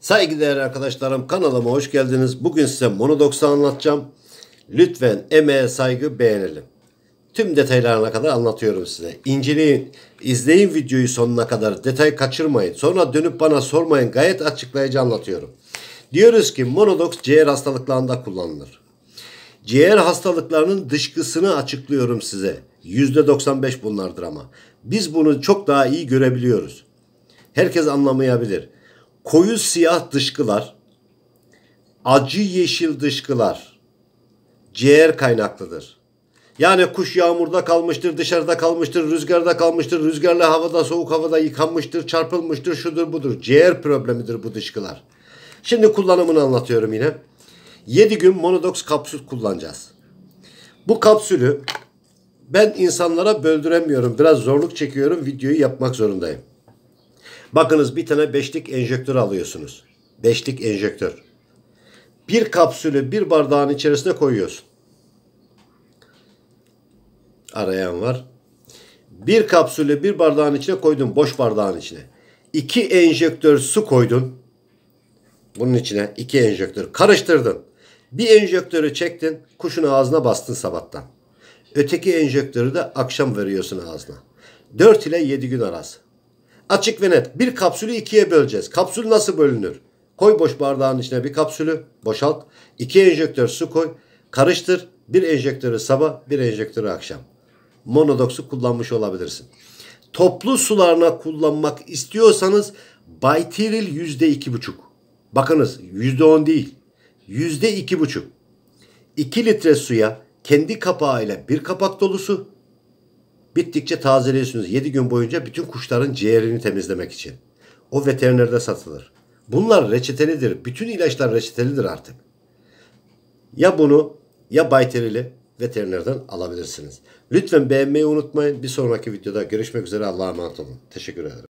Saygıdeğer arkadaşlarım kanalıma hoş geldiniz. Bugün size Monodox'u anlatacağım. Lütfen emeğe saygı beğenelim. Tüm detaylarına kadar anlatıyorum size. İnceleyin, izleyin videoyu sonuna kadar. Detay kaçırmayın. Sonra dönüp bana sormayın. Gayet açıklayıcı anlatıyorum. Diyoruz ki monodoks ciğer hastalıklarında kullanılır. Ciğer hastalıklarının dışkısını açıklıyorum size. %95 bunlardır ama. Biz bunu çok daha iyi görebiliyoruz. Herkes anlamayabilir koyu siyah dışkılar, acı yeşil dışkılar ciğer kaynaklıdır. Yani kuş yağmurda kalmıştır, dışarıda kalmıştır, rüzgarda kalmıştır, rüzgarlı havada, soğuk havada yıkanmıştır, çarpılmıştır, şudur budur. Ciğer problemidir bu dışkılar. Şimdi kullanımını anlatıyorum yine. 7 gün monodox kapsül kullanacağız. Bu kapsülü ben insanlara böldüremiyorum. Biraz zorluk çekiyorum. Videoyu yapmak zorundayım. Bakınız bir tane beşlik enjektör alıyorsunuz. Beşlik enjektör. Bir kapsülü bir bardağın içerisine koyuyorsun. Arayan var. Bir kapsülü bir bardağın içine koydun. Boş bardağın içine. İki enjektör su koydun. Bunun içine iki enjektör karıştırdın. Bir enjektörü çektin. Kuşun ağzına bastın sabahtan. Öteki enjektörü de akşam veriyorsun ağzına. 4 ile 7 gün arası. Açık ve net. Bir kapsülü ikiye böleceğiz. Kapsül nasıl bölünür? Koy boş bardağın içine bir kapsülü, boşalt. İki enjektör su koy, karıştır. Bir enjektörü sabah, bir enjektörü akşam. Monodoksu kullanmış olabilirsin. Toplu sularına kullanmak istiyorsanız baytiril yüzde iki buçuk. Bakınız yüzde on değil. Yüzde iki buçuk. 2 litre suya kendi kapağı ile bir kapak dolusu, Bittikçe tazeliyorsunuz 7 gün boyunca bütün kuşların ciğerini temizlemek için. O veterinerde satılır. Bunlar reçetelidir. Bütün ilaçlar reçetelidir artık. Ya bunu ya Bayterili veterinerden alabilirsiniz. Lütfen beğenmeyi unutmayın. Bir sonraki videoda görüşmek üzere. Allah'a emanet olun. Teşekkür ederim.